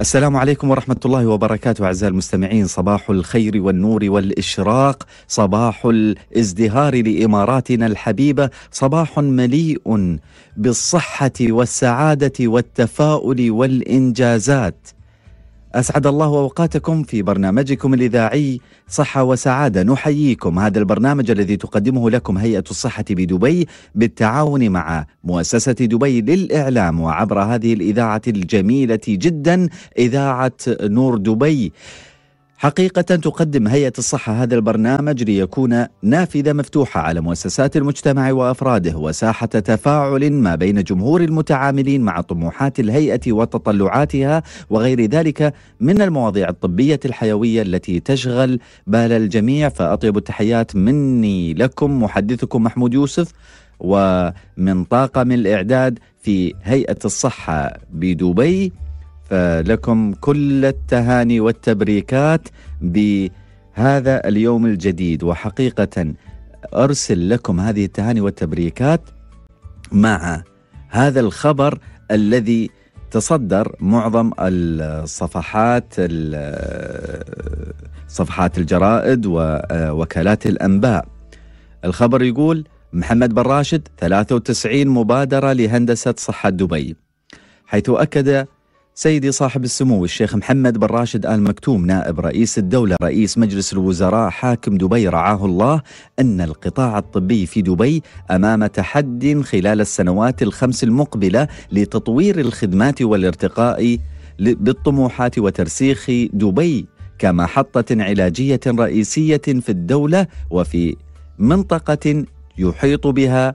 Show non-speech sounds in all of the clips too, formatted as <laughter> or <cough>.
السلام عليكم ورحمة الله وبركاته أعزائي المستمعين صباح الخير والنور والإشراق صباح الازدهار لإماراتنا الحبيبة صباح مليء بالصحة والسعادة والتفاؤل والإنجازات أسعد الله أوقاتكم في برنامجكم الإذاعي صحة وسعادة نحييكم هذا البرنامج الذي تقدمه لكم هيئة الصحة بدبي بالتعاون مع مؤسسة دبي للإعلام وعبر هذه الإذاعة الجميلة جدا إذاعة نور دبي حقيقة تقدم هيئة الصحة هذا البرنامج ليكون نافذة مفتوحة على مؤسسات المجتمع وأفراده وساحة تفاعل ما بين جمهور المتعاملين مع طموحات الهيئة وتطلعاتها وغير ذلك من المواضيع الطبية الحيوية التي تشغل بال الجميع فأطيب التحيات مني لكم محدثكم محمود يوسف ومن طاقم الإعداد في هيئة الصحة بدبي لكم كل التهاني والتبريكات بهذا اليوم الجديد وحقيقة أرسل لكم هذه التهاني والتبريكات مع هذا الخبر الذي تصدر معظم الصفحات صفحات الجرائد ووكالات الأنباء الخبر يقول محمد بن راشد 93 مبادرة لهندسة صحة دبي حيث أكد سيدي صاحب السمو الشيخ محمد بن راشد آل مكتوم نائب رئيس الدولة رئيس مجلس الوزراء حاكم دبي رعاه الله أن القطاع الطبي في دبي أمام تحد خلال السنوات الخمس المقبلة لتطوير الخدمات والارتقاء بالطموحات وترسيخ دبي كمحطة علاجية رئيسية في الدولة وفي منطقة يحيط بها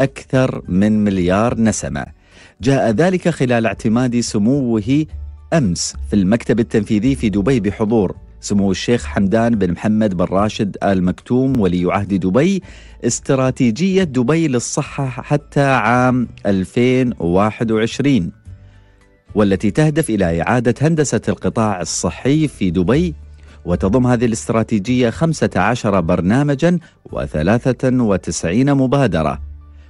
أكثر من مليار نسمة جاء ذلك خلال اعتماد سموه أمس في المكتب التنفيذي في دبي بحضور سمو الشيخ حمدان بن محمد بن راشد آل مكتوم ولي عهد دبي استراتيجية دبي للصحة حتى عام 2021 والتي تهدف إلى إعادة هندسة القطاع الصحي في دبي وتضم هذه الاستراتيجية 15 برنامجا و93 مبادرة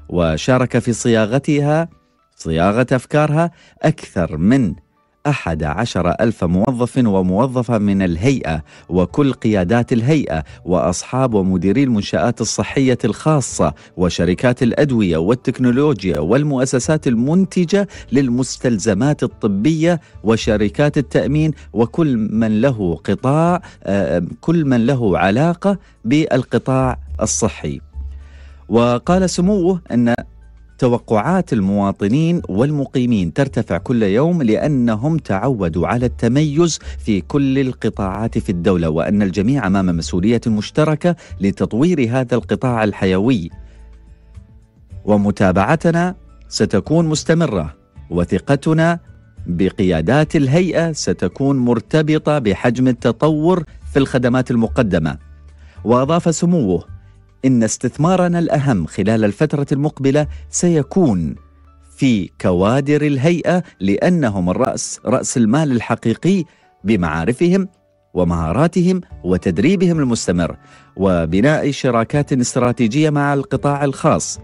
وشارك في صياغتها صياغة أفكارها أكثر من أحد عشر ألف موظف وموظفة من الهيئة وكل قيادات الهيئة وأصحاب ومديري المنشآت الصحية الخاصة وشركات الأدوية والتكنولوجيا والمؤسسات المنتجة للمستلزمات الطبية وشركات التأمين وكل من له قطاع آه، كل من له علاقة بالقطاع الصحي وقال سموه أن توقعات المواطنين والمقيمين ترتفع كل يوم لانهم تعودوا على التميز في كل القطاعات في الدوله وان الجميع امام مسؤوليه مشتركه لتطوير هذا القطاع الحيوي. ومتابعتنا ستكون مستمره وثقتنا بقيادات الهيئه ستكون مرتبطه بحجم التطور في الخدمات المقدمه. واضاف سموه إن استثمارنا الأهم خلال الفترة المقبلة سيكون في كوادر الهيئة لأنهم الرأس رأس المال الحقيقي بمعارفهم ومهاراتهم وتدريبهم المستمر وبناء شراكات استراتيجية مع القطاع الخاص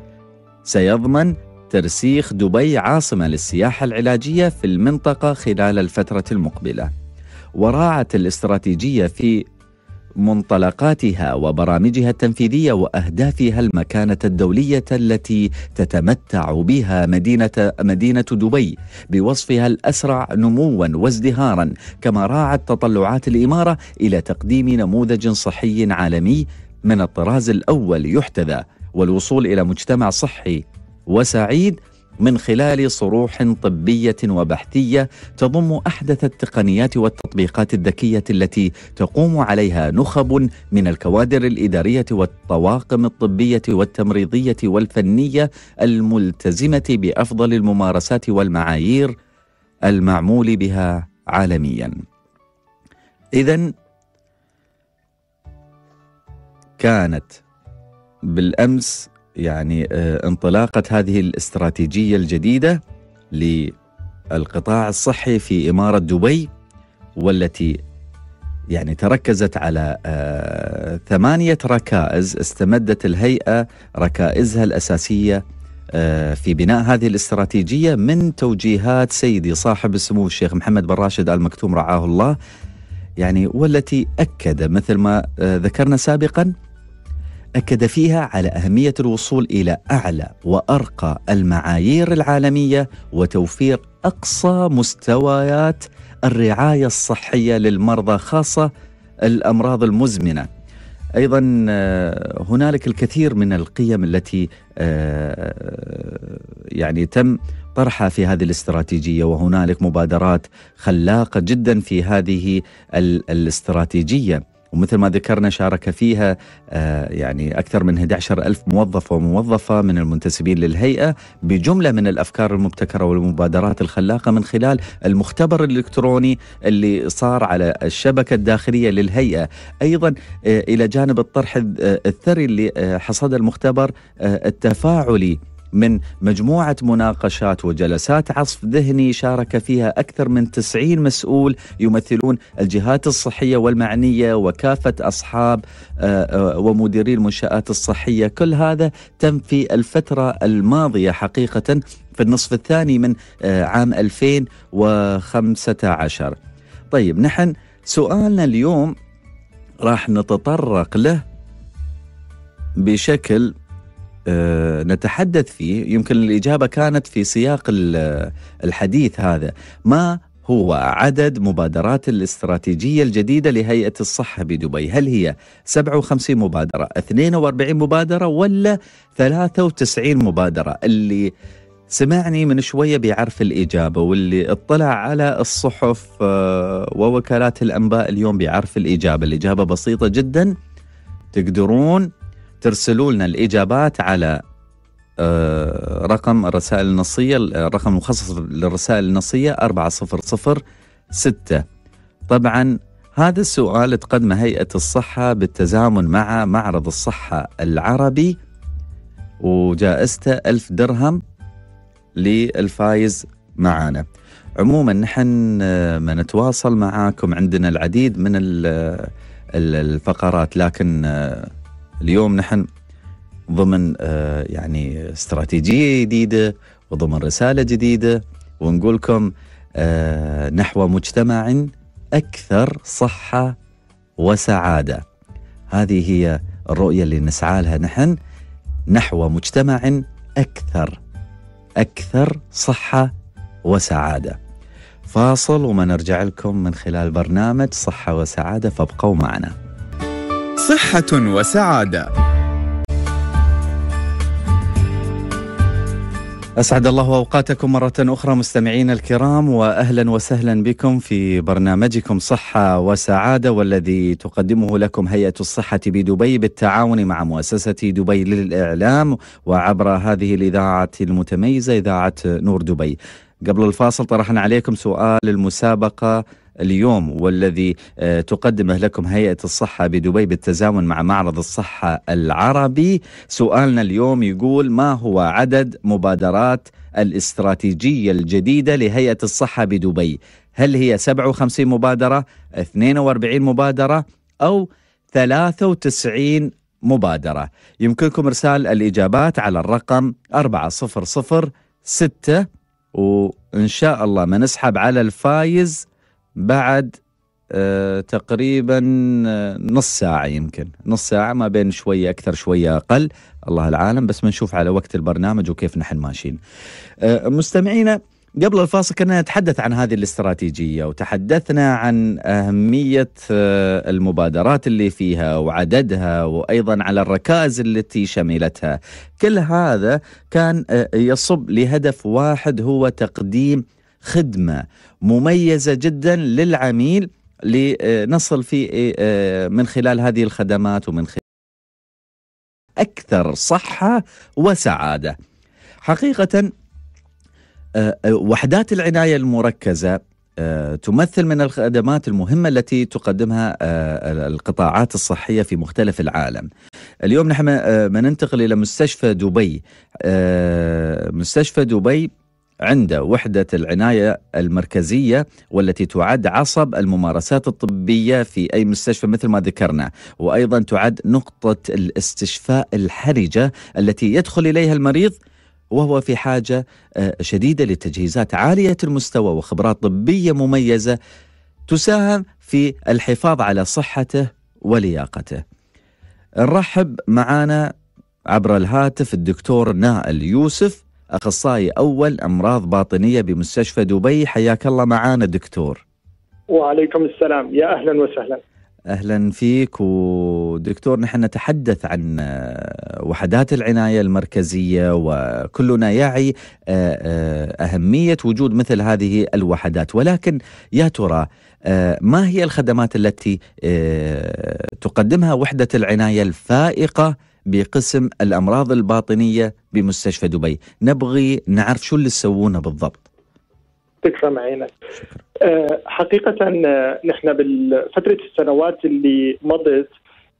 سيضمن ترسيخ دبي عاصمة للسياحة العلاجية في المنطقة خلال الفترة المقبلة وراعت الاستراتيجية في منطلقاتها وبرامجها التنفيذية وأهدافها المكانة الدولية التي تتمتع بها مدينة مدينة دبي بوصفها الأسرع نموا وازدهارا كما راعت تطلعات الإمارة إلى تقديم نموذج صحي عالمي من الطراز الأول يحتذى والوصول إلى مجتمع صحي وسعيد من خلال صروح طبيه وبحثيه تضم احدث التقنيات والتطبيقات الذكيه التي تقوم عليها نخب من الكوادر الاداريه والطواقم الطبيه والتمريضيه والفنيه الملتزمه بافضل الممارسات والمعايير المعمول بها عالميا. اذا كانت بالامس يعني آه، انطلاقه هذه الاستراتيجيه الجديده للقطاع الصحي في اماره دبي والتي يعني تركزت على آه، ثمانية ركائز استمدت الهيئة ركائزها الأساسية آه، في بناء هذه الاستراتيجية من توجيهات سيدي صاحب السمو الشيخ محمد بن راشد آل مكتوم رعاه الله يعني والتي أكد مثل ما ذكرنا سابقا أكد فيها على أهمية الوصول إلى أعلى وأرقى المعايير العالمية وتوفير أقصى مستويات الرعاية الصحية للمرضى خاصة الأمراض المزمنة ايضا آه، هنالك الكثير من القيم التي آه، يعني تم طرحها في هذه الاستراتيجيه وهنالك مبادرات خلاقه جدا في هذه الاستراتيجيه ومثل ما ذكرنا شارك فيها آه، يعني أكثر من 11 ألف موظف وموظفة من المنتسبين للهيئة بجملة من الأفكار المبتكرة والمبادرات الخلاقة من خلال المختبر الإلكتروني اللي صار على الشبكة الداخلية للهيئة أيضا آه، إلى جانب الطرح آه، الثري اللي حصد المختبر التفاعلي من مجموعة مناقشات وجلسات عصف ذهني شارك فيها أكثر من 90 مسؤول يمثلون الجهات الصحية والمعنية وكافة أصحاب آه، آه، ومديري المنشآت الصحية كل هذا تم في الفترة الماضية حقيقة في النصف الثاني من آه، عام 2015 طيب نحن سؤالنا اليوم راح نتطرق له بشكل آه، نتحدث فيه يمكن الإجابة كانت في سياق الحديث هذا ما هو عدد مبادرات الاستراتيجية الجديدة لهيئة الصحة بدبي هل هي 57 مبادرة 42 مبادرة ولا 93 مبادرة اللي سمعني من شوية بيعرف الإجابة واللي اطلع على الصحف آه، ووكالات الأنباء اليوم بيعرف الإجابة الإجابة بسيطة جدا تقدرون ترسلوا لنا الاجابات على آه، رقم الرسائل النصيه الرقم المخصص للرسائل النصيه 4006 طبعا هذا السؤال تقدمه هيئه الصحه بالتزامن مع معرض الصحه العربي وجائزته ألف درهم للفايز معانا عموما نحن آه، ما نتواصل معاكم عندنا العديد من آه، الفقرات لكن اليوم نحن ضمن آه، يعني استراتيجيه جديده وضمن رساله جديده ونقول لكم آه، نحو مجتمع اكثر صحه وسعاده. هذه هي الرؤيه اللي نسعى لها نحن نحو مجتمع اكثر اكثر صحه وسعاده. فاصل وما نرجع لكم من خلال برنامج صحه وسعاده فابقوا معنا. صحة وسعادة أسعد الله أوقاتكم مرة أخرى مستمعين الكرام وأهلا وسهلا بكم في برنامجكم صحة وسعادة والذي تقدمه لكم هيئة الصحة بدبي بالتعاون مع مؤسسة دبي للإعلام وعبر هذه الإذاعة المتميزة إذاعة نور دبي قبل الفاصل طرحنا عليكم سؤال المسابقة اليوم والذي آه، تقدمه لكم هيئة الصحة بدبي بالتزامن مع معرض الصحة العربي سؤالنا اليوم يقول ما هو عدد مبادرات الاستراتيجية الجديدة لهيئة الصحة بدبي هل هي 57 مبادرة 42 مبادرة أو 93 مبادرة يمكنكم إرسال الإجابات على الرقم 4006 وإن شاء الله ما نسحب على الفايز بعد آه، تقريبا آه، نص ساعة يمكن نص ساعة ما بين شوية أكثر شوية أقل الله العالم بس بنشوف على وقت البرنامج وكيف نحن ماشيين آه، مستمعينا قبل الفاصل كنا نتحدث عن هذه الاستراتيجية وتحدثنا عن أهمية المبادرات اللي فيها وعددها وأيضا على الركائز التي شملتها كل هذا كان يصب لهدف واحد هو تقديم خدمه مميزه جدا للعميل لنصل في آه، من خلال هذه الخدمات ومن خلال اكثر صحه وسعاده. حقيقه آه، آه، وحدات العنايه المركزه تمثل من الخدمات المهمة التي تقدمها القطاعات الصحية في مختلف العالم اليوم نحن ننتقل إلى مستشفى دبي مستشفى دبي عند وحدة العناية المركزية والتي تعد عصب الممارسات الطبية في أي مستشفى مثل ما ذكرنا وأيضا تعد نقطة الاستشفاء الحرجة التي يدخل إليها المريض وهو في حاجة آه، شديدة لتجهيزات عالية المستوى وخبرات طبية مميزة تساهم في الحفاظ على صحته ولياقته نرحب معنا عبر الهاتف الدكتور نائل يوسف اخصائي اول امراض باطنيه بمستشفى دبي حياك الله معانا دكتور. وعليكم السلام يا اهلا وسهلا. اهلا فيك ودكتور نحن نتحدث عن آه، وحدات العنايه المركزيه وكلنا يعي آه، آه، اهميه وجود مثل هذه الوحدات ولكن يا ترى ما هي الخدمات التي تقدمها وحده العنايه الفائقه بقسم الامراض الباطنيه بمستشفى دبي نبغي نعرف شو اللي تسوونه بالضبط تكفى معينا شكرا. آه، حقيقة آه، نحن بالفترة السنوات اللي مضت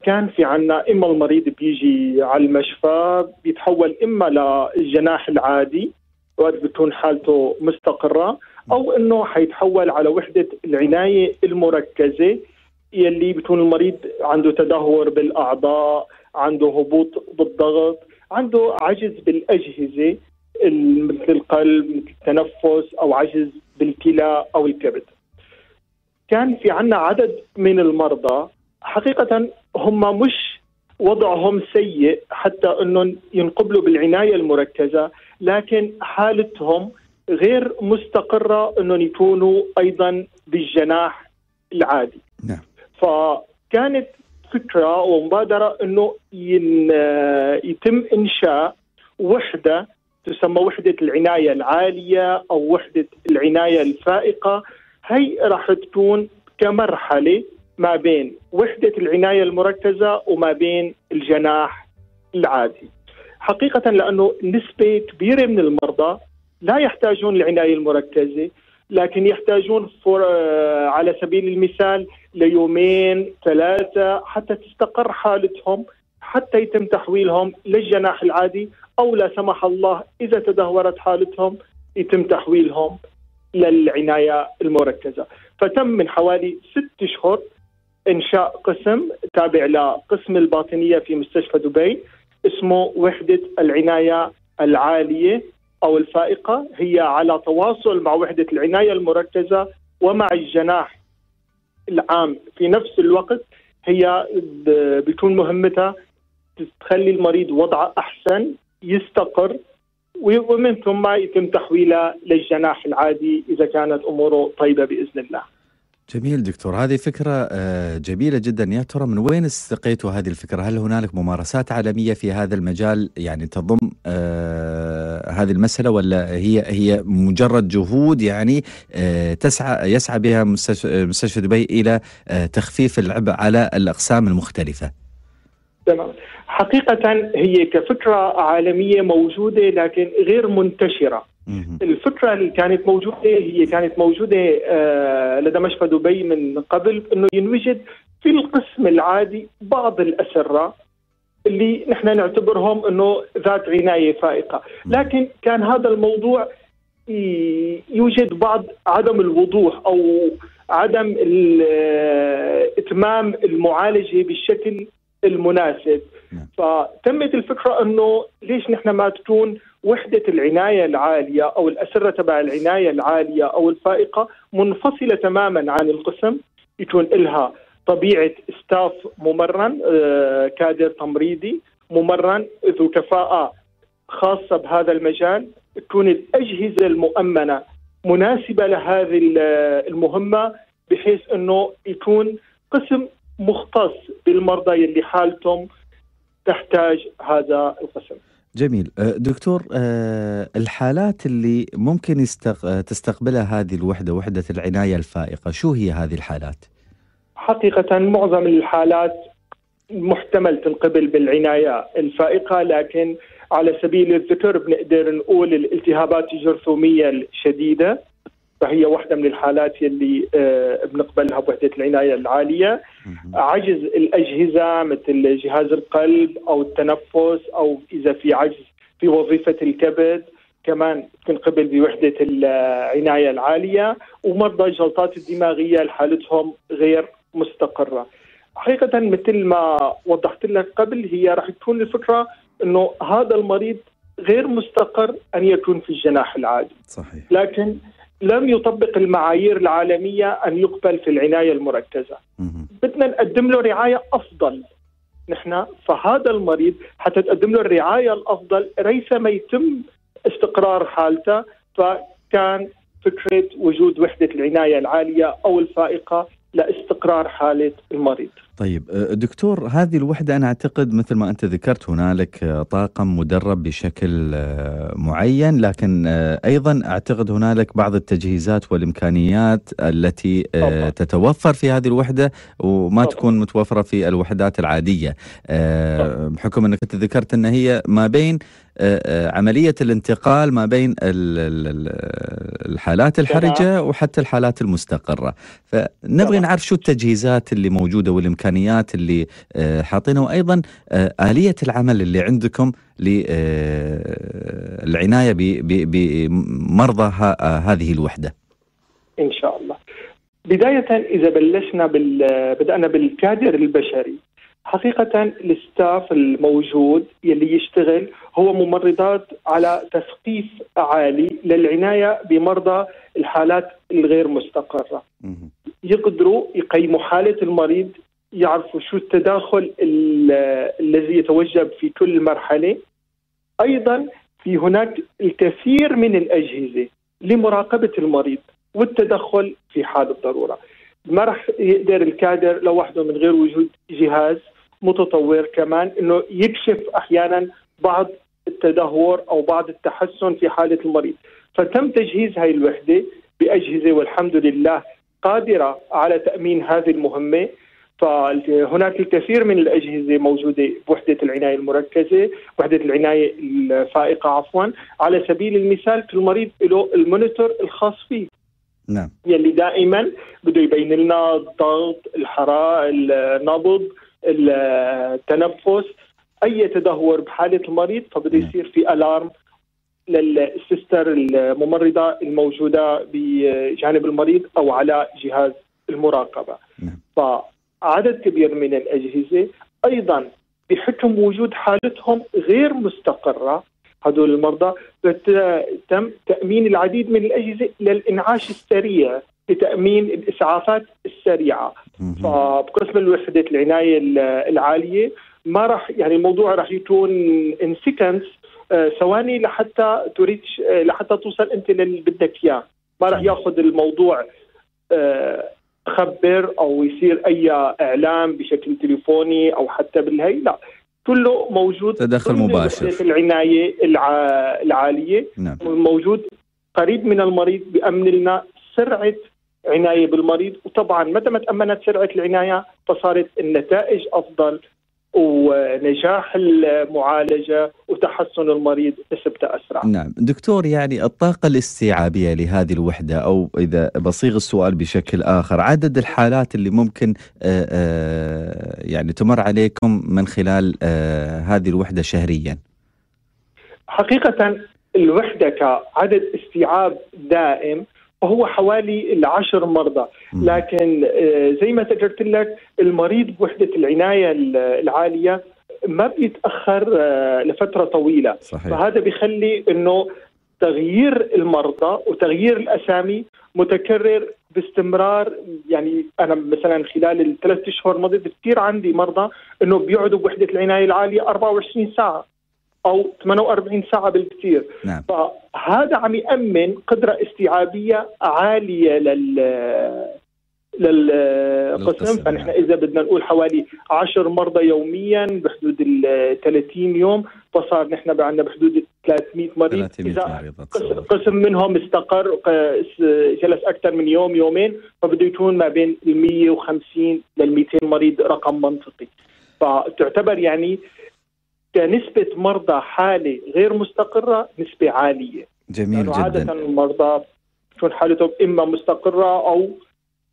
كان في عنا إما المريض بيجي على المشفى بيتحول إما للجناح العادي وقت بتكون حالته مستقرة أو إنه حيتحول على وحدة العناية المركزة يلي بتكون المريض عنده تدهور بالأعضاء عنده هبوط بالضغط عنده عجز بالاجهزه مثل القلب مثل التنفس او عجز بالكلى او الكبد كان في عنا عدد من المرضى حقيقه هم مش وضعهم سيء حتى انهم ينقبلوا بالعنايه المركزه لكن حالتهم غير مستقره انهم يكونوا ايضا بالجناح العادي نعم. فكانت فكره ومبادره انه يتم انشاء وحده تسمى وحده العنايه العاليه او وحده العنايه الفائقه هي راح تكون كمرحله ما بين وحده العنايه المركزه وما بين الجناح العادي. حقيقه لانه نسبه كبيره من المرضى لا يحتاجون العنايه المركزه لكن يحتاجون آه، على سبيل المثال ليومين ثلاثة حتى تستقر حالتهم حتى يتم تحويلهم للجناح العادي أو لا سمح الله إذا تدهورت حالتهم يتم تحويلهم للعناية المركزة فتم من حوالي ست شهور إنشاء قسم تابع لقسم الباطنية في مستشفى دبي اسمه وحدة العناية العالية او الفائقه هي على تواصل مع وحده العنايه المركزه ومع الجناح العام في نفس الوقت هي بتكون مهمتها تخلي المريض وضعه احسن يستقر ومن ثم يتم تحويله للجناح العادي اذا كانت اموره طيبه باذن الله. جميل دكتور هذه فكرة آه، جميلة جدا يا ترى من وين استقيتوا هذه الفكرة هل هنالك ممارسات عالمية في هذا المجال يعني تضم آه، هذه المسألة ولا هي هي مجرد جهود يعني آه، تسعى يسعى بها مستشفى دبي إلى تخفيف العبء على الأقسام المختلفة تمام حقيقة هي كفكرة عالمية موجودة لكن غير منتشرة الفكره اللي كانت موجوده هي كانت موجوده آه، لدى مشفى دبي من قبل انه ينوجد في القسم العادي بعض الاسره اللي نحن نعتبرهم انه ذات عنايه فائقه، لكن كان هذا الموضوع يوجد بعض عدم الوضوح او عدم آه، اتمام المعالجه بالشكل المناسب نعم. فتمت الفكره انه ليش نحن ما تكون وحدة العناية العالية أو الأسرة تبع العناية العالية أو الفائقة منفصلة تماما عن القسم يكون إلها طبيعة ستاف ممرن آه، كادر تمريضي ممرن ذو كفاءة خاصة بهذا المجال تكون الأجهزة المؤمنة مناسبة لهذه المهمة بحيث أنه يكون قسم مختص بالمرضى يلي حالتهم تحتاج هذا القسم جميل أه، دكتور أه، الحالات اللي ممكن يستق... أه، تستقبلها هذه الوحدة وحدة العناية الفائقة شو هي هذه الحالات؟ حقيقة معظم الحالات محتمل تنقبل بالعناية الفائقة لكن على سبيل الذكر بنقدر نقول الالتهابات الجرثومية الشديدة فهي واحده من الحالات اللي آه، بنقبلها بوحده العنايه العاليه عجز الاجهزه مثل جهاز القلب او التنفس او اذا في عجز في وظيفه الكبد كمان تنقبل بوحده العنايه العاليه ومرضى الجلطات الدماغيه حالتهم غير مستقره. حقيقه مثل ما وضحت لك قبل هي راح تكون الفكره انه هذا المريض غير مستقر ان يكون في الجناح العادي صحيح. لكن لم يطبق المعايير العالمية أن يقبل في العناية المركزة بدنا نقدم له رعاية أفضل نحن فهذا المريض حتى تقدم له الرعاية الأفضل ليس ما يتم استقرار حالته فكان فكرة وجود وحدة العناية العالية أو الفائقة لاستقرار حالة المريض طيب أه، دكتور هذه الوحدة أنا أعتقد مثل ما أنت ذكرت هنالك أه، طاقم مدرب بشكل أه، معين لكن أيضا أعتقد هنالك بعض التجهيزات والإمكانيات التي تتوفر في هذه الوحدة وما تكون متوفرة في الوحدات العادية بحكم أنك ذكرت أن هي ما بين عملية الانتقال ما بين الحالات الحرجة وحتى الحالات المستقرة فنبغي نعرف شو التجهيزات اللي موجودة والإمكانيات الامكانيات اللي آه، حاطينها وايضا آه، اليه العمل اللي عندكم للعنايه آه، بمرضى هذه الوحده. ان شاء الله. بدايه اذا بلشنا بال بدانا بالكادر البشري حقيقة الستاف الموجود يلي يشتغل هو ممرضات على تثقيف عالي للعناية بمرضى الحالات الغير مستقرة يقدروا يقيموا حالة المريض يعرفوا شو التداخل الذي يتوجب في كل مرحله ايضا في هناك الكثير من الاجهزه لمراقبه المريض والتدخل في حال الضروره ما راح يقدر الكادر لوحده من غير وجود جهاز متطور كمان انه يكشف احيانا بعض التدهور او بعض التحسن في حاله المريض فتم تجهيز هاي الوحده باجهزه والحمد لله قادره على تامين هذه المهمه فهناك الكثير من الاجهزه موجوده بوحده العنايه المركزه، وحده العنايه الفائقه عفوا، على سبيل المثال في المريض له المونيتور الخاص فيه. نعم. يلي دائما بده يبين لنا الضغط، الحراره، النبض، التنفس، اي تدهور بحاله المريض فبده نعم. يصير في الارم للسيستر الممرضه الموجوده بجانب المريض او على جهاز المراقبه. نعم. عدد كبير من الأجهزة أيضا بحكم وجود حالتهم غير مستقرة هدول المرضى تم تأمين العديد من الأجهزة للإنعاش السريع لتأمين الإسعافات السريعة فبقسم الوحدة العناية العالية ما راح يعني الموضوع راح يكون ان آه، سيكنس ثواني لحتى تريد آه، لحتى توصل انت للي بدك اياه ما راح ياخذ الموضوع آه، خبر او يصير اي اعلام بشكل تليفوني او حتى بالهي لا كله موجود تدخل مباشر في العنايه العاليه نعم. موجود قريب من المريض بامن لنا سرعه عنايه بالمريض وطبعا متى ما تامنت سرعه العنايه فصارت النتائج افضل ونجاح المعالجه وتحسن المريض نسبته اسرع. نعم، دكتور يعني الطاقه الاستيعابيه لهذه الوحده او اذا بصيغ السؤال بشكل اخر، عدد الحالات اللي ممكن آه، آه، يعني تمر عليكم من خلال آه، هذه الوحده شهريا. حقيقه الوحده كعدد استيعاب دائم هو حوالي العشر مرضى لكن آه، زي ما ذكرت لك المريض بوحدة العناية العالية ما بيتأخر آه، لفترة طويلة صحيح. فهذا بيخلي أنه تغيير المرضى وتغيير الأسامي متكرر باستمرار يعني انا مثلا خلال الثلاث اشهر الماضيه كثير عندي مرضى انه بيقعدوا بوحده العنايه العاليه 24 ساعه او 48 ساعه بالكثير نعم. فهذا عم يامن قدره استيعابيه عاليه لل للقسم نعم. فنحن اذا بدنا نقول حوالي 10 مرضى يوميا بحدود ال 30 يوم فصار نحن عندنا بحدود 300 مريض 300 مريض قسم منهم استقر جلس اكثر من يوم يومين فبده يكون ما بين ال 150 لل 200 مريض رقم منطقي فتعتبر يعني آه كنسبة مرضى حالة غير مستقرة نسبة عالية جميل يعني جدا عادة المرضى تكون حالتهم إما مستقرة أو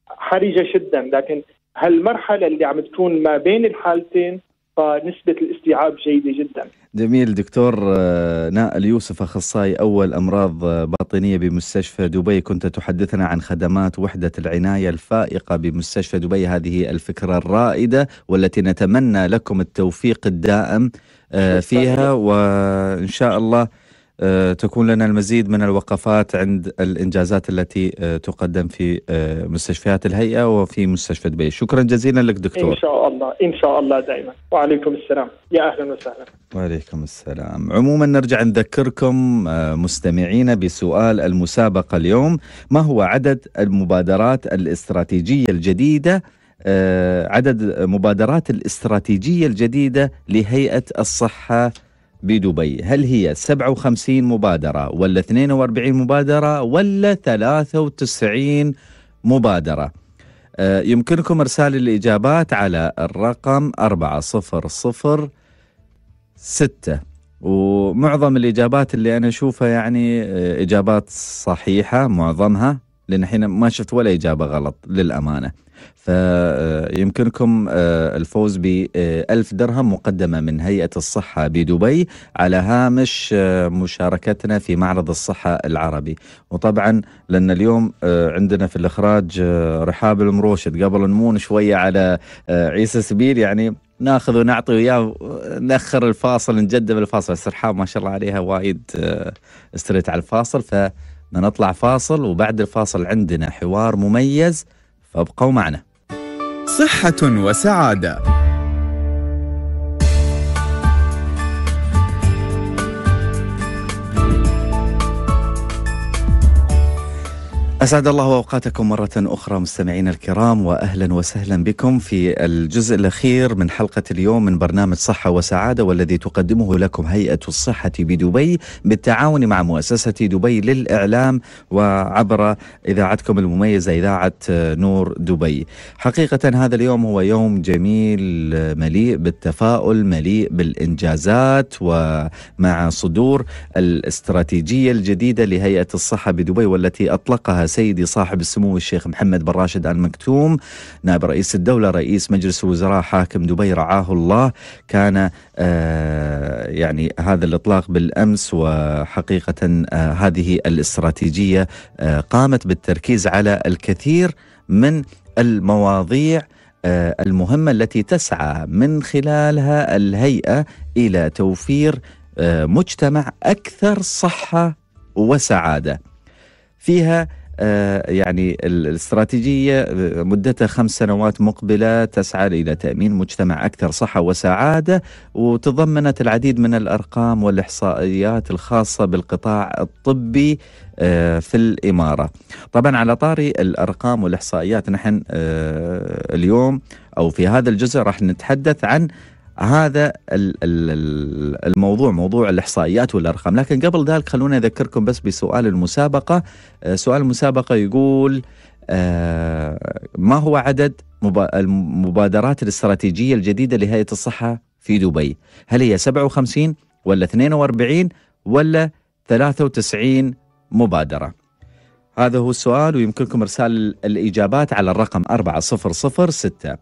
حرجة جدا لكن هالمرحلة اللي عم تكون ما بين الحالتين فنسبة الاستيعاب جيدة جدا جميل دكتور آه، نائل يوسف اخصائي اول امراض آه، باطنيه بمستشفى دبي كنت تحدثنا عن خدمات وحده العنايه الفائقه بمستشفى دبي هذه الفكره الرائده والتي نتمنى لكم التوفيق الدائم آه، فيها وان شاء الله آه، تكون لنا المزيد من الوقفات عند الإنجازات التي آه، تقدم في آه، مستشفيات الهيئة وفي مستشفى دبي شكرا جزيلا لك دكتور إن شاء الله إن شاء الله دائما وعليكم السلام يا أهلا وسهلا وعليكم السلام عموما نرجع نذكركم مستمعينا بسؤال المسابقة اليوم ما هو عدد المبادرات الاستراتيجية الجديدة عدد مبادرات الاستراتيجية الجديدة لهيئة الصحة بدبي هل هي 57 مبادرة ولا 42 مبادرة ولا 93 مبادرة آه، يمكنكم إرسال الإجابات على الرقم 4006 ومعظم الإجابات اللي أنا أشوفها يعني آه، إجابات صحيحة معظمها لان الحين ما شفت ولا اجابه غلط للامانه فيمكنكم آه، آه، الفوز ب 1000 آه، درهم مقدمه من هيئه الصحه بدبي على هامش مشاركتنا في معرض الصحه العربي وطبعا لان اليوم عندنا في الاخراج رحاب المروشد قبل نمون شويه على عيسى سبيل يعني ناخذ ونعطي وياه ناخر الفاصل نجدم الفاصل بس رحاب ما شاء الله عليها وايد استريت على الفاصل ف بنطلع نطلع فاصل وبعد الفاصل عندنا حوار مميز فابقوا معنا صحة وسعادة أسعد الله أوقاتكم مرة أخرى مستمعينا الكرام وأهلا وسهلا بكم في الجزء الأخير من حلقة اليوم من برنامج صحة وسعادة والذي تقدمه لكم هيئة الصحة بدبي بالتعاون مع مؤسسة دبي للإعلام وعبر إذاعتكم المميزة إذاعة نور دبي حقيقة هذا اليوم هو يوم جميل مليء بالتفاؤل مليء بالإنجازات ومع صدور الاستراتيجية الجديدة لهيئة الصحة بدبي والتي أطلقها سيدي صاحب السمو الشيخ محمد بن راشد آل مكتوم نائب رئيس الدولة رئيس مجلس الوزراء حاكم دبي رعاه الله كان آه، يعني هذا الإطلاق بالأمس وحقيقة آه، هذه الاستراتيجية آه، قامت بالتركيز على الكثير من المواضيع المهمة التي تسعى من خلالها الهيئة إلى توفير مجتمع أكثر صحة وسعادة فيها آه، يعني الاستراتيجية آه، مدتها خمس سنوات مقبلة تسعى إلى تأمين مجتمع أكثر صحة وسعادة وتضمنت العديد من الأرقام والإحصائيات الخاصة بالقطاع الطبي آه، في الإمارة طبعا على طاري الأرقام والإحصائيات نحن اليوم أو في هذا الجزء راح نتحدث عن هذا الموضوع موضوع الاحصائيات والارقام لكن قبل ذلك خلونا اذكركم بس بسؤال المسابقه آه، سؤال المسابقه يقول آه، ما هو عدد المبادرات الاستراتيجيه الجديده لهيئه الصحه في دبي هل هي 57 ولا 42 ولا 93 مبادره هذا هو السؤال ويمكنكم ارسال الاجابات على الرقم 4006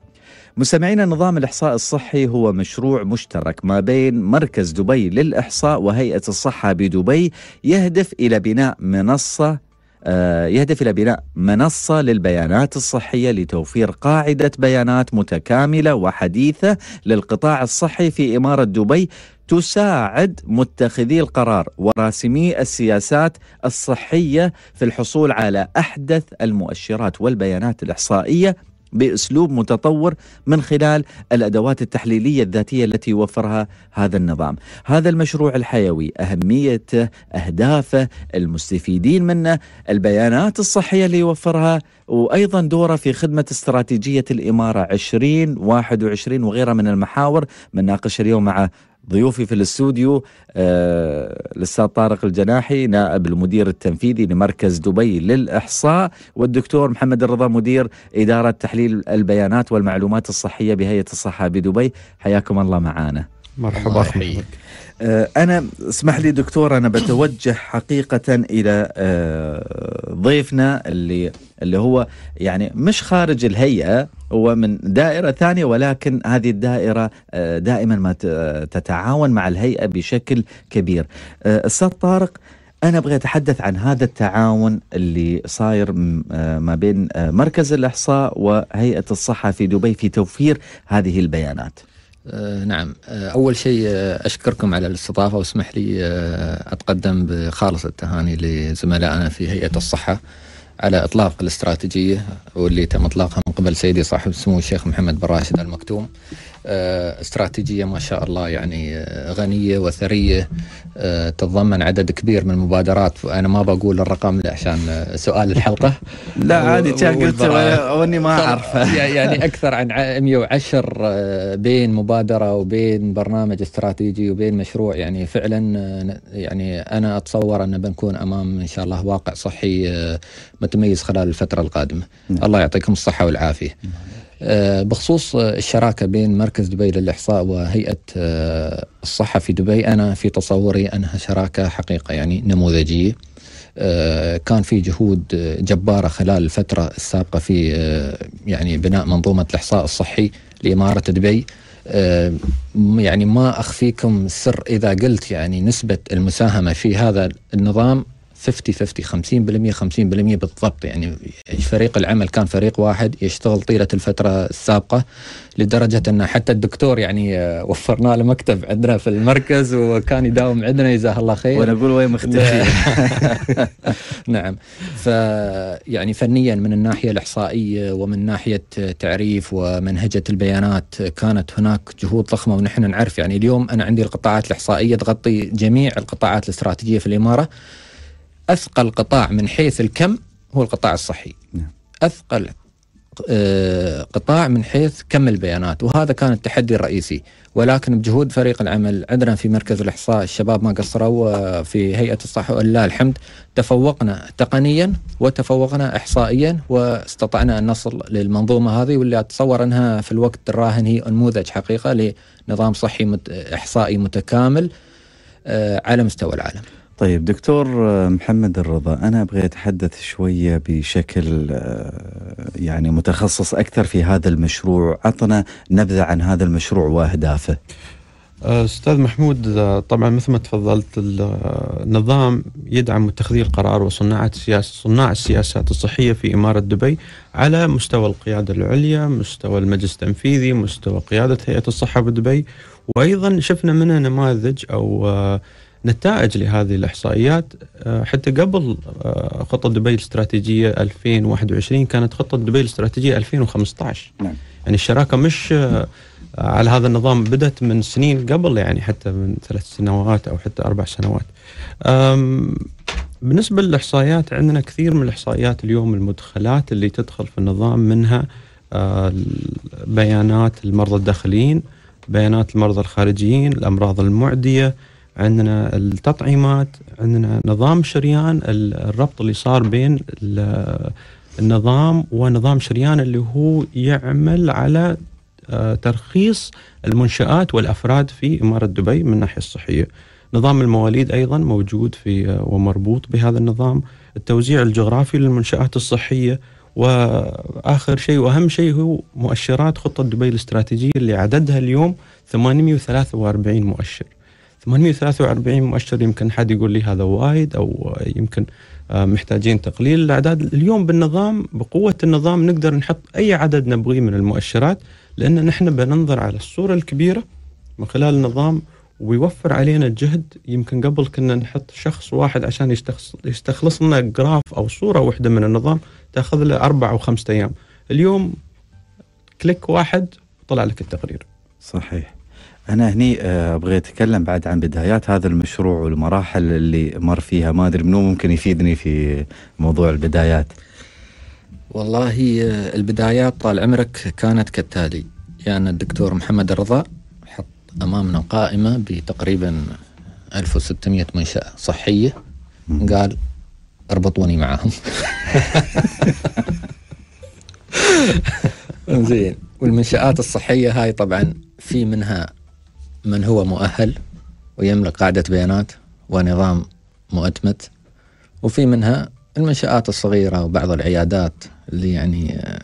مستمعينا نظام الإحصاء الصحي هو مشروع مشترك ما بين مركز دبي للإحصاء وهيئة الصحة بدبي يهدف إلى بناء منصة آه، يهدف الى بناء منصه للبيانات الصحيه لتوفير قاعده بيانات متكامله وحديثه للقطاع الصحي في اماره دبي تساعد متخذي القرار وراسمي السياسات الصحيه في الحصول على احدث المؤشرات والبيانات الاحصائيه باسلوب متطور من خلال الادوات التحليليه الذاتيه التي يوفرها هذا النظام. هذا المشروع الحيوي اهميته، اهدافه، المستفيدين منه، البيانات الصحيه اللي يوفرها وايضا دوره في خدمه استراتيجيه الاماره 2021 وغيرها من المحاور بنناقش اليوم مع ضيوفي في الاستوديو آه الاستاذ طارق الجناحي نائب المدير التنفيذي لمركز دبي للاحصاء والدكتور محمد الرضا مدير اداره تحليل البيانات والمعلومات الصحيه بهيئه الصحه بدبي حياكم الله معانا مرحبا الله آه، أنا اسمح لي دكتور أنا بتوجه حقيقة إلى آه، ضيفنا اللي اللي هو يعني مش خارج الهيئة هو من دائرة ثانية ولكن هذه الدائرة آه، دائما ما تتعاون مع الهيئة بشكل كبير أستاذ طارق أنا أبغى أتحدث عن هذا التعاون اللي صاير ما بين مركز الإحصاء وهيئة الصحة في دبي في توفير هذه البيانات آه نعم آه، أول شيء آه، أشكركم على الاستضافة واسمح لي آه، أتقدم بخالص التهاني لزملائنا في هيئة الصحة على إطلاق الاستراتيجية واللي تم إطلاقها من قبل سيدي صاحب السمو الشيخ محمد بن راشد المكتوم آه، استراتيجيه ما شاء الله يعني آه، غنيه وثريه آه، تتضمن عدد كبير من المبادرات وأنا ما بقول الرقم عشان سؤال الحلقه لا عادي قلت واني ما أعرف <laughs> يعني اكثر عن 110 بين مبادره وبين برنامج استراتيجي وبين مشروع يعني فعلا يعني انا اتصور ان بنكون امام ان شاء الله واقع صحي متميز خلال الفتره القادمه نعم. الله يعطيكم الصحه والعافيه نعم. آه، بخصوص آه، الشراكة بين مركز دبي للإحصاء وهيئة آه، الصحة في دبي أنا في تصوري أنها شراكة حقيقة يعني نموذجية كان في جهود جبارة خلال الفترة السابقة في يعني بناء منظومة الإحصاء الصحي لإمارة دبي يعني ما أخفيكم سر إذا قلت يعني نسبة المساهمة في هذا النظام 50 50 50% 50% بالضبط يعني فريق العمل كان فريق واحد يشتغل طيله الفتره السابقه لدرجه ان حتى الدكتور يعني آه، وفرنا له مكتب عندنا في المركز وكان يداوم عندنا جزاه الله خير وانا اقول وين مختفي <laughs> نعم ف يعني فنيا من الناحيه الاحصائيه ومن ناحيه تعريف ومنهجه البيانات كانت هناك جهود ضخمه ونحن نعرف يعني اليوم انا عندي القطاعات الاحصائيه تغطي جميع القطاعات الاستراتيجيه في الاماره اثقل قطاع من حيث الكم هو القطاع الصحي نعم. اثقل آه، قطاع من حيث كم البيانات وهذا كان التحدي الرئيسي ولكن بجهود فريق العمل عندنا في مركز الاحصاء الشباب ما قصروا آه، في هيئه الصحه ولله الحمد تفوقنا تقنيا وتفوقنا احصائيا واستطعنا ان نصل للمنظومه هذه واللي اتصور انها في الوقت الراهن هي نموذج حقيقه لنظام صحي احصائي متكامل آه، على مستوى العالم. طيب دكتور آه، محمد الرضا أنا أبغي أتحدث شوية بشكل آه، يعني متخصص أكثر في هذا المشروع أعطنا نبذة عن هذا المشروع وأهدافه آه، أستاذ محمود طبعا مثل ما تفضلت النظام يدعم متخذي القرار وصناعة السياسة صناع السياسات الصحية في إمارة دبي على مستوى القيادة العليا مستوى المجلس التنفيذي مستوى قيادة هيئة الصحة بدبي وأيضا شفنا منها نماذج أو نتائج لهذه الإحصائيات آه، حتى قبل آه، خطة دبي الاستراتيجية 2021 كانت خطة دبي الاستراتيجية 2015 نعم. يعني الشراكة مش آه، على هذا النظام بدأت من سنين قبل يعني حتى من ثلاث سنوات أو حتى أربع سنوات بالنسبة للإحصائيات عندنا كثير من الإحصائيات اليوم المدخلات اللي تدخل في النظام منها بيانات المرضى الداخليين بيانات المرضى الخارجيين الأمراض المعدية عندنا التطعيمات عندنا نظام شريان الربط اللي صار بين النظام ونظام شريان اللي هو يعمل على آه، ترخيص المنشآت والأفراد في إمارة دبي من الناحية الصحية نظام المواليد أيضا موجود في آه، ومربوط بهذا النظام التوزيع الجغرافي للمنشآت الصحية واخر شيء واهم شيء هو مؤشرات خطه دبي الاستراتيجيه اللي عددها اليوم 843 مؤشر. 843 مؤشر يمكن حد يقول لي هذا وايد او يمكن آه، محتاجين تقليل الاعداد اليوم بالنظام بقوه النظام نقدر نحط اي عدد نبغيه من المؤشرات لان نحن بننظر على الصوره الكبيره من خلال النظام ويوفر علينا الجهد يمكن قبل كنا نحط شخص واحد عشان يستخلص لنا جراف او صوره واحده من النظام تاخذ له اربع او خمسة ايام اليوم كليك واحد طلع لك التقرير صحيح أنا هني آه، أبغى أتكلم بعد عن بدايات هذا المشروع والمراحل اللي مر فيها ما أدري منو ممكن يفيدني في موضوع البدايات والله آه، البدايات طال عمرك كانت كالتالي يعني الدكتور محمد الرضا حط أمامنا قائمة بتقريبا 1600 منشأة صحية قال اربطوني معاهم <laughs> <laughs> زين والمنشآت الصحية هاي طبعا في منها من هو مؤهل ويملك قاعدة بيانات ونظام مؤتمت وفي منها المنشآت الصغيرة وبعض العيادات اللي يعني آه،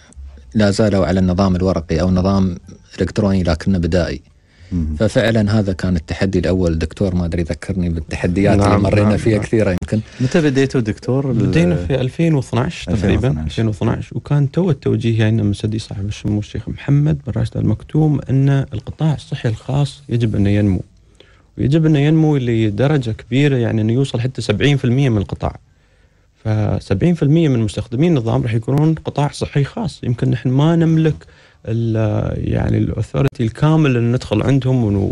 لا زالوا على النظام الورقي أو نظام إلكتروني لكنه بدائي ففعلا هذا كان التحدي الاول دكتور ما ادري ذكرني بالتحديات نعم اللي مرينا نعم فيها نعم كثيره يمكن متى بديتوا دكتور؟ بدينا في 2012 تقريبا 2012, 2012 وكان تو التوجيه يعني من سدي صاحب السمو الشيخ محمد بن راشد المكتوم ان القطاع الصحي الخاص يجب انه ينمو ويجب انه ينمو لدرجه كبيره يعني انه يوصل حتى 70% من القطاع ف 70% من مستخدمي النظام راح يكونون قطاع صحي خاص يمكن نحن ما نملك يعني الاثوريتي الكامل ان ندخل عندهم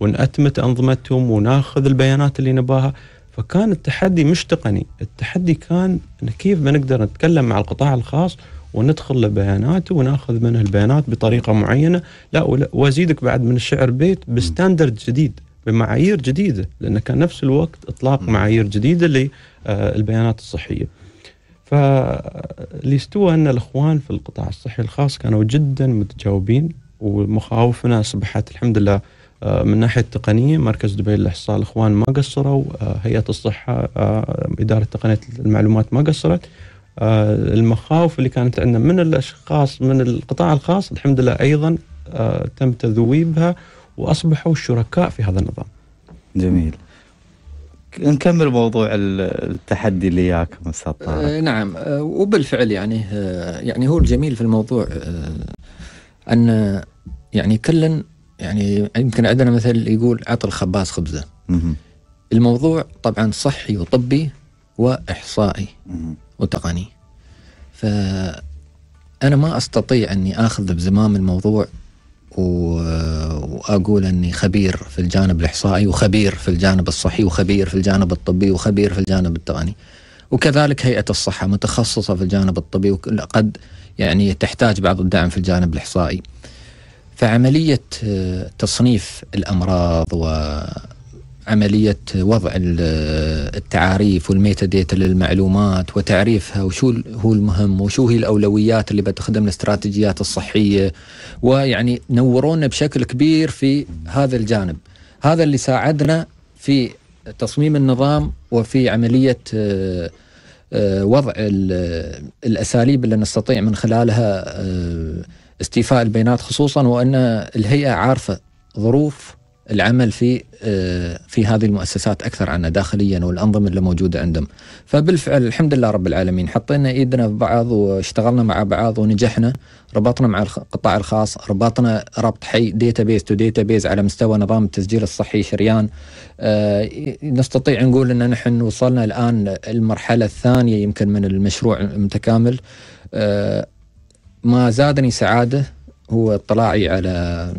ونأتمت انظمتهم وناخذ البيانات اللي نباها فكان التحدي مش تقني التحدي كان كيف بنقدر نتكلم مع القطاع الخاص وندخل لبياناته وناخذ منه البيانات بطريقه معينه لا وازيدك بعد من الشعر بيت بستاندرد جديد بمعايير جديده لان كان نفس الوقت اطلاق معايير جديده للبيانات آه، الصحيه فاللي استوى ان الاخوان في القطاع الصحي الخاص كانوا جدا متجاوبين ومخاوفنا اصبحت الحمد لله آه، من ناحيه التقنيه مركز دبي للاحصاء الاخوان ما قصروا آه، هيئه الصحه آه، اداره تقنيه المعلومات ما قصرت المخاوف اللي كانت عندنا من الاشخاص من القطاع الخاص الحمد لله ايضا تم تذويبها واصبحوا شركاء في هذا النظام. جميل. نكمل موضوع التحدي اللي ياك آه نعم آه وبالفعل يعني آه يعني هو الجميل في الموضوع آه، ان يعني كلا يعني يمكن عندنا مثل يقول عطل خباز خبزه الموضوع طبعا صحي وطبي واحصائي وتقني ف انا ما استطيع اني اخذ بزمام الموضوع واقول اني خبير في الجانب الاحصائي وخبير في الجانب الصحي وخبير في الجانب الطبي وخبير في الجانب التقني. وكذلك هيئه الصحه متخصصه في الجانب الطبي وقد يعني تحتاج بعض الدعم في الجانب الاحصائي. فعمليه آه، تصنيف الامراض و عملية وضع التعاريف والميتا ديتا للمعلومات وتعريفها وشو هو المهم وشو هي الأولويات اللي بتخدم الاستراتيجيات الصحية ويعني نورونا بشكل كبير في هذا الجانب هذا اللي ساعدنا في تصميم النظام وفي عملية آه، آه، وضع الأساليب اللي نستطيع من خلالها آه، استيفاء البيانات خصوصا وأن الهيئة عارفة ظروف العمل في آه، في هذه المؤسسات اكثر عنا داخليا والانظمه اللي موجوده عندهم فبالفعل الحمد لله رب العالمين حطينا ايدنا في بعض واشتغلنا مع بعض ونجحنا ربطنا مع القطاع الخاص ربطنا ربط حي ديتا بيز تو ديتا بيز على مستوى نظام التسجيل الصحي شريان آه، نستطيع نقول ان نحن وصلنا الان المرحله الثانيه يمكن من المشروع المتكامل آه، ما زادني سعاده هو اطلاعي على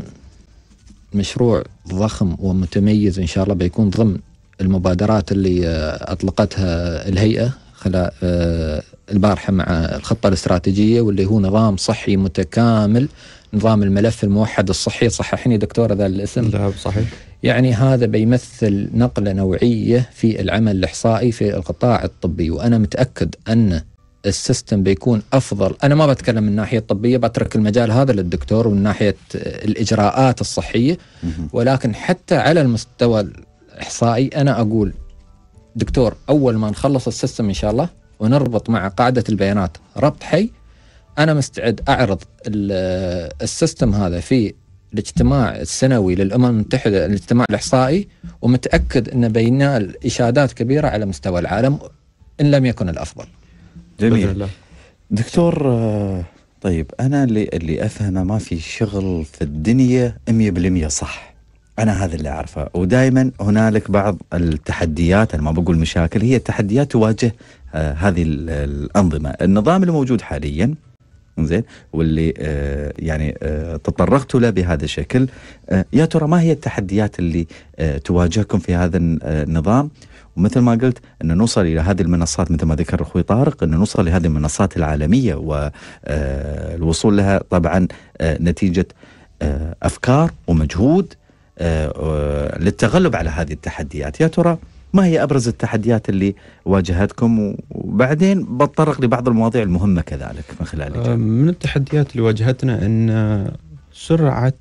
مشروع ضخم ومتميز ان شاء الله بيكون ضمن المبادرات اللي آه، اطلقتها الهيئه خلال آه، البارحه مع الخطه الاستراتيجيه واللي هو نظام صحي متكامل نظام الملف الموحد الصحي صححني دكتور هذا الاسم نعم صحيح يعني هذا بيمثل نقله نوعيه في العمل الاحصائي في القطاع الطبي وانا متاكد ان السيستم بيكون افضل انا ما بتكلم من الناحيه الطبيه بترك المجال هذا للدكتور ومن ناحيه الاجراءات الصحيه ولكن حتى على المستوى الاحصائي انا اقول دكتور اول ما نخلص السيستم ان شاء الله ونربط مع قاعده البيانات ربط حي انا مستعد اعرض السيستم هذا في الاجتماع السنوي للامم المتحده الاجتماع الاحصائي ومتاكد ان بينال اشادات كبيره على مستوى العالم ان لم يكن الافضل. جميل دكتور آه، طيب انا اللي اللي افهمه ما في شغل في الدنيا 100% صح انا هذا اللي اعرفه ودائما هنالك بعض التحديات انا ما بقول مشاكل هي تحديات تواجه آه، هذه الانظمه النظام الموجود حاليا زين واللي آه، يعني تطرقت له بهذا الشكل يا ترى ما هي التحديات اللي تواجهكم في هذا النظام ومثل ما قلت أن نوصل إلى هذه المنصات مثل ما ذكر أخوي طارق أن نوصل لهذه المنصات العالمية والوصول آه، لها طبعا آه، نتيجة آه، أفكار ومجهود للتغلب على هذه التحديات يا ترى ما هي أبرز التحديات اللي واجهتكم وبعدين بتطرق لبعض المواضيع المهمة كذلك من خلال من التحديات اللي واجهتنا أن سرعة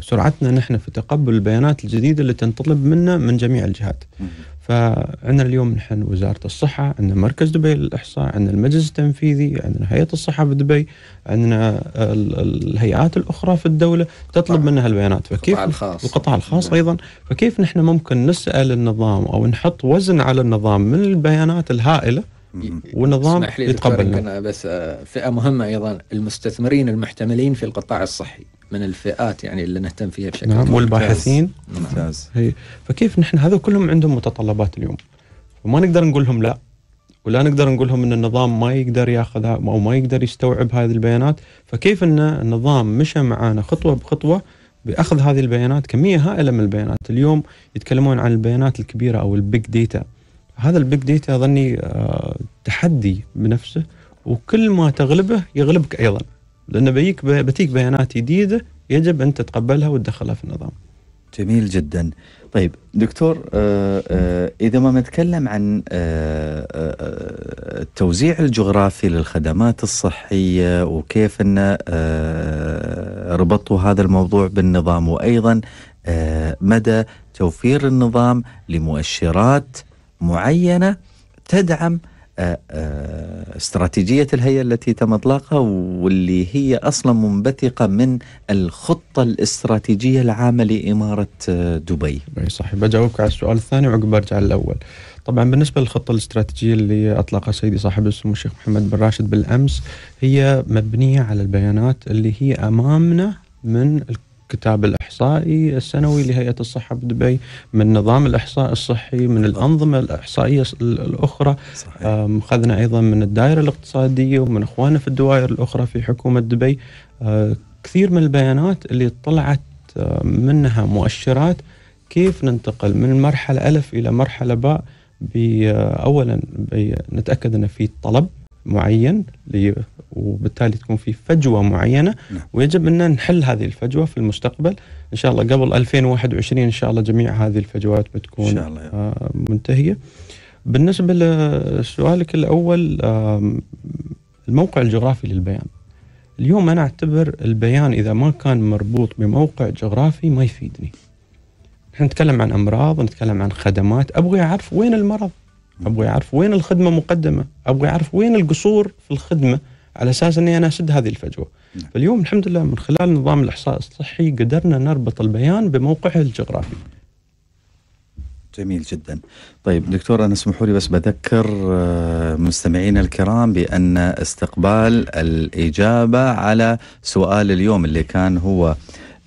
سرعتنا نحن في تقبل البيانات الجديدة اللي تنطلب منا من جميع الجهات فعندنا اليوم نحن وزارة الصحة عندنا مركز دبي للإحصاء عندنا المجلس التنفيذي عندنا هيئة الصحة في دبي عندنا الهيئات الأخرى في الدولة تطلب منها البيانات فكيف القطاع الخاص القطاع الخاص نعم. أيضا فكيف نحن ممكن نسأل النظام أو نحط وزن على النظام من البيانات الهائلة والنظام يتقبل يتقبلنا أنا بس آه، فئة مهمة أيضا المستثمرين المحتملين في القطاع الصحي من الفئات يعني اللي نهتم فيها بشكل نعم والباحثين ممتاز هي فكيف نحن هذا كلهم عندهم متطلبات اليوم وما نقدر نقول لهم لا ولا نقدر نقول لهم ان النظام ما يقدر ياخذها او ما يقدر يستوعب هذه البيانات فكيف ان النظام مشى معانا خطوه بخطوه باخذ هذه البيانات كميه هائله من البيانات اليوم يتكلمون عن البيانات الكبيره او البيج ديتا هذا البيج ديتا اظني آه، تحدي بنفسه وكل ما تغلبه يغلبك ايضا لان بيك بتيك بيانات جديده يجب ان تتقبلها وتدخلها في النظام. جميل جدا. طيب دكتور آه، آه، اذا ما نتكلم عن التوزيع الجغرافي للخدمات الصحيه وكيف ان ربطوا هذا الموضوع بالنظام وايضا مدى توفير النظام لمؤشرات معينة تدعم آه، آه، استراتيجية الهيئة التي تم إطلاقها واللي هي أصلا منبثقة من الخطة الاستراتيجية العامة لإمارة آه، دبي صحيح بجاوبك على السؤال الثاني وعقب برجع الأول طبعا بالنسبة للخطة الاستراتيجية اللي أطلقها سيدي صاحب السمو الشيخ محمد بن راشد بالأمس هي مبنية على البيانات اللي هي أمامنا من الكتاب الإحصائي السنوي لهيئة الصحة بدبي من نظام الإحصاء الصحي من الأنظمة الإحصائية الأخرى أخذنا أيضا من الدائرة الاقتصادية ومن أخواننا في الدوائر الأخرى في حكومة دبي آه، كثير من البيانات اللي طلعت آه، منها مؤشرات كيف ننتقل من مرحلة ألف إلى مرحلة باء آه، أولا نتأكد أن في طلب معين وبالتالي تكون في فجوه معينه نعم. ويجب ان نحل هذه الفجوه في المستقبل ان شاء الله قبل 2021 ان شاء الله جميع هذه الفجوات بتكون إن شاء الله آه، منتهيه بالنسبه لسؤالك الاول الموقع الجغرافي للبيان اليوم انا اعتبر البيان اذا ما كان مربوط بموقع جغرافي ما يفيدني احنا نتكلم عن امراض نتكلم عن خدمات ابغى اعرف وين المرض ابغى اعرف وين الخدمه مقدمه ابغى اعرف وين القصور في الخدمه على اساس اني انا اسد هذه الفجوه. نعم. فاليوم الحمد لله من خلال نظام الاحصاء الصحي قدرنا نربط البيان بموقعه الجغرافي. جميل جدا. طيب دكتور انا اسمحوا لي بس بذكر آه، مستمعينا الكرام بان استقبال الاجابه على سؤال اليوم اللي كان هو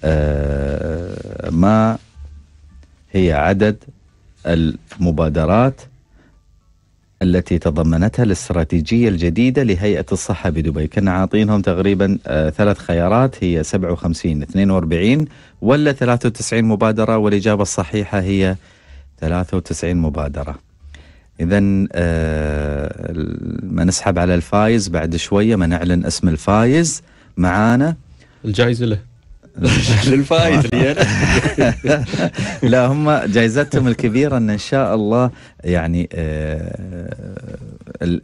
آه، ما هي عدد المبادرات التي تضمنتها الاستراتيجية الجديدة لهيئة الصحة بدبي كنا عاطينهم تقريبا آه، ثلاث خيارات هي 57 42 ولا 93 مبادرة والإجابة الصحيحة هي 93 مبادرة إذا آه، ما نسحب على الفايز بعد شوية ما نعلن اسم الفايز معانا الجائزة له <laughs> للفايز ريال <laughs> لا هم جائزتهم الكبيره ان ان شاء الله يعني آه،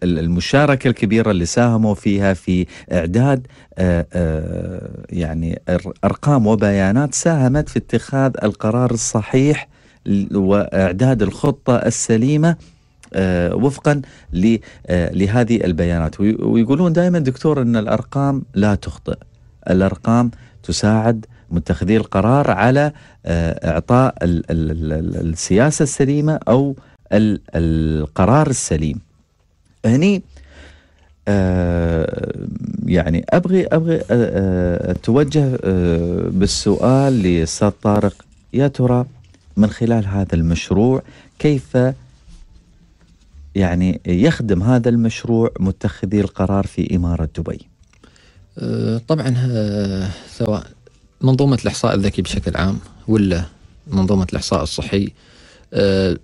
المشاركه الكبيره اللي ساهموا فيها في اعداد آه، آه، يعني ارقام وبيانات ساهمت في اتخاذ القرار الصحيح واعداد الخطه السليمه وفقا لهذه البيانات ويقولون دائما دكتور ان الارقام لا تخطئ الارقام تساعد متخذي القرار على آه، اعطاء السياسه السليمه او القرار السليم. هني آه، يعني ابغي ابغي آه، اتوجه بالسؤال للاستاذ طارق يا ترى من خلال هذا المشروع كيف يعني يخدم هذا المشروع متخذي القرار في اماره دبي؟ آه، طبعا آه، سواء منظومة الإحصاء الذكي بشكل عام ولا منظومة الإحصاء الصحي آه،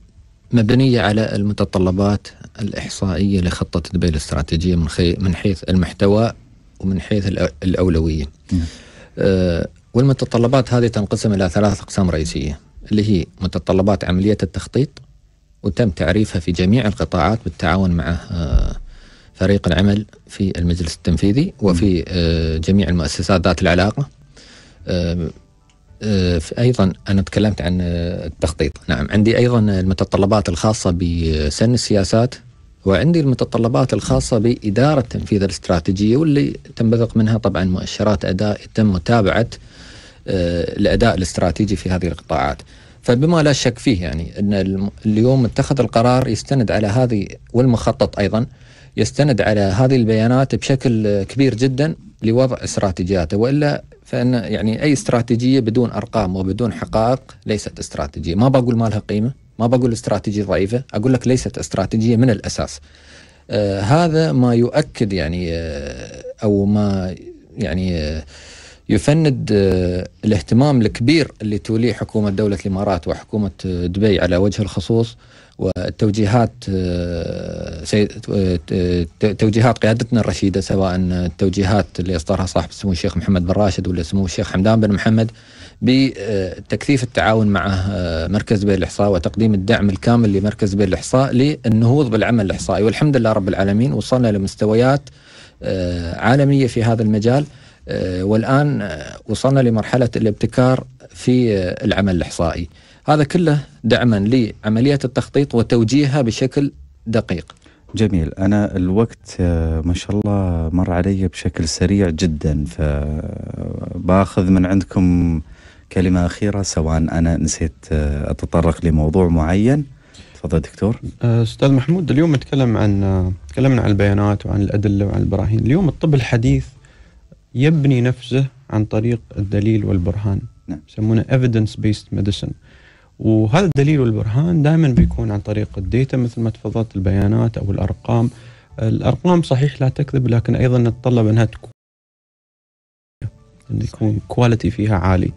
مبنية على المتطلبات الإحصائية لخطة دبي الاستراتيجية من من حيث المحتوى ومن حيث الأولوية. نعم. والمتطلبات هذه تنقسم إلى ثلاث أقسام رئيسية اللي هي متطلبات عملية التخطيط وتم تعريفها في جميع القطاعات بالتعاون مع فريق العمل في المجلس التنفيذي وفي آه، جميع المؤسسات ذات العلاقة آه، آه، ايضا انا تكلمت عن التخطيط نعم عندي ايضا المتطلبات الخاصه بسن السياسات وعندي المتطلبات الخاصه باداره تنفيذ الاستراتيجيه واللي تنبثق منها طبعا مؤشرات اداء يتم متابعه الاداء الاستراتيجي في هذه القطاعات فبما لا شك فيه يعني ان اليوم اتخذ القرار يستند على هذه والمخطط ايضا يستند على هذه البيانات بشكل كبير جدا لوضع استراتيجياته والا فان يعني اي استراتيجيه بدون ارقام وبدون حقائق ليست استراتيجيه، ما بقول ما لها قيمه، ما بقول استراتيجيه ضعيفه، اقول لك ليست استراتيجيه من الاساس. آه هذا ما يؤكد يعني آه او ما يعني آه يفند آه، الاهتمام الكبير اللي توليه حكومه دوله الامارات وحكومه آه، دبي على وجه الخصوص والتوجيهات آه، آه، توجيهات قيادتنا الرشيده سواء التوجيهات اللي اصدرها صاحب السمو الشيخ محمد بن راشد ولا سمو الشيخ حمدان بن محمد بتكثيف آه، التعاون مع مركز بير الاحصاء وتقديم الدعم الكامل لمركز بير الاحصاء للنهوض بالعمل الاحصائي والحمد لله رب العالمين وصلنا لمستويات عالميه في هذا المجال والان وصلنا لمرحله الابتكار في العمل الاحصائي. هذا كله دعما لعملية التخطيط وتوجيهها بشكل دقيق جميل أنا الوقت آه، ما شاء الله مر علي بشكل سريع جدا فباخذ من عندكم كلمة أخيرة سواء أنا نسيت آه، أتطرق لموضوع معين تفضل دكتور آه، أستاذ محمود اليوم نتكلم عن تكلمنا عن البيانات وعن الأدلة وعن البراهين اليوم الطب الحديث يبني نفسه عن طريق الدليل والبرهان نعم. يسمونه evidence based medicine وهذا الدليل والبرهان دائما بيكون عن طريق الديتا مثل ما تفضلت البيانات او الارقام الارقام صحيح لا تكذب لكن ايضا نتطلب انها تكون ان يكون كواليتي فيها عالي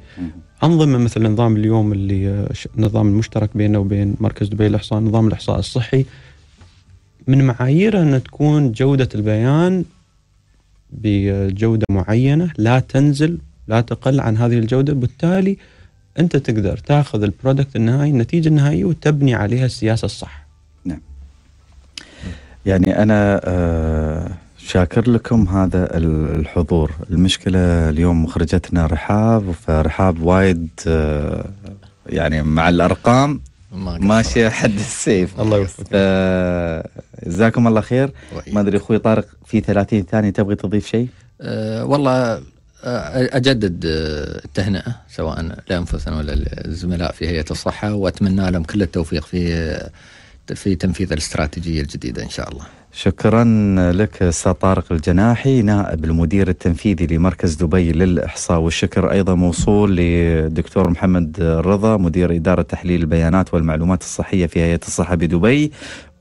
انظمه مثل نظام اليوم اللي نظام المشترك بيننا وبين مركز دبي للاحصاء نظام الاحصاء الصحي من معاييره ان تكون جوده البيان بجوده معينه لا تنزل لا تقل عن هذه الجوده بالتالي انت تقدر تاخذ البرودكت النهائي النتيجه النهائيه وتبني عليها السياسه الصح نعم يعني انا آه، شاكر لكم هذا الحضور المشكله اليوم مخرجتنا رحاب فرحاب وايد آه، يعني مع الارقام ماشيه حد السيف الله يوفقك آه، جزاكم الله خير ما ادري اخوي طارق في 30 ثانيه تبغي تضيف شيء أه والله اجدد التهنئه سواء لانفسنا ولا للزملاء في هيئه الصحه واتمنى لهم كل التوفيق في في تنفيذ الاستراتيجيه الجديده ان شاء الله. شكرا لك استاذ طارق الجناحي نائب المدير التنفيذي لمركز دبي للاحصاء والشكر ايضا موصول للدكتور محمد رضا مدير اداره تحليل البيانات والمعلومات الصحيه في هيئه الصحه بدبي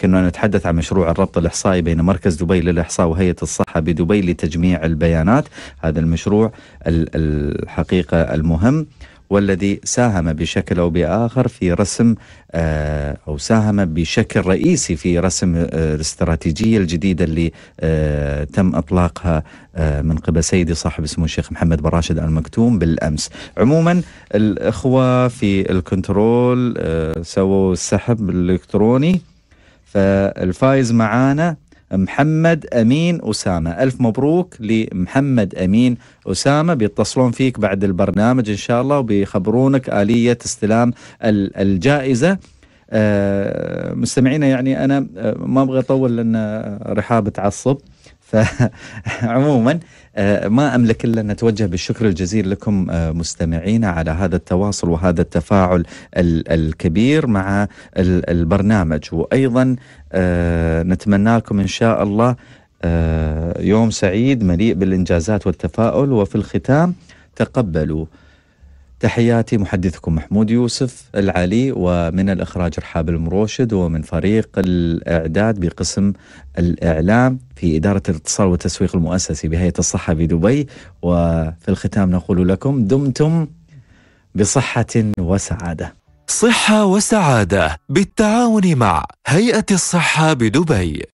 كنا نتحدث عن مشروع الربط الاحصائي بين مركز دبي للاحصاء وهيئه الصحه بدبي لتجميع البيانات هذا المشروع الحقيقه المهم والذي ساهم بشكل أو بآخر في رسم آه، أو ساهم بشكل رئيسي في رسم آه، الاستراتيجية الجديدة اللي آه، تم إطلاقها من قبل سيدي صاحب اسمه الشيخ محمد بن راشد المكتوم بالأمس عموما الإخوة في الكنترول سووا السحب الإلكتروني فالفايز معانا محمد أمين أسامة ألف مبروك لمحمد أمين أسامة بيتصلون فيك بعد البرنامج إن شاء الله وبيخبرونك آلية استلام الجائزة آه، مستمعينا يعني أنا آه، ما أبغى أطول لأن آه، رحاب تعصب فعموما <laughs> آه، ما املك الا ان اتوجه بالشكر الجزيل لكم آه، مستمعينا على هذا التواصل وهذا التفاعل الكبير مع البرنامج وايضا آه، نتمنى لكم ان شاء الله يوم سعيد مليء بالانجازات والتفاؤل وفي الختام تقبلوا تحياتي محدثكم محمود يوسف العلي ومن الإخراج رحاب المروشد ومن فريق الإعداد بقسم الإعلام في إدارة الاتصال والتسويق المؤسسي بهيئة الصحة بدبي وفي الختام نقول لكم دمتم بصحة وسعادة صحة وسعادة بالتعاون مع هيئة الصحة بدبي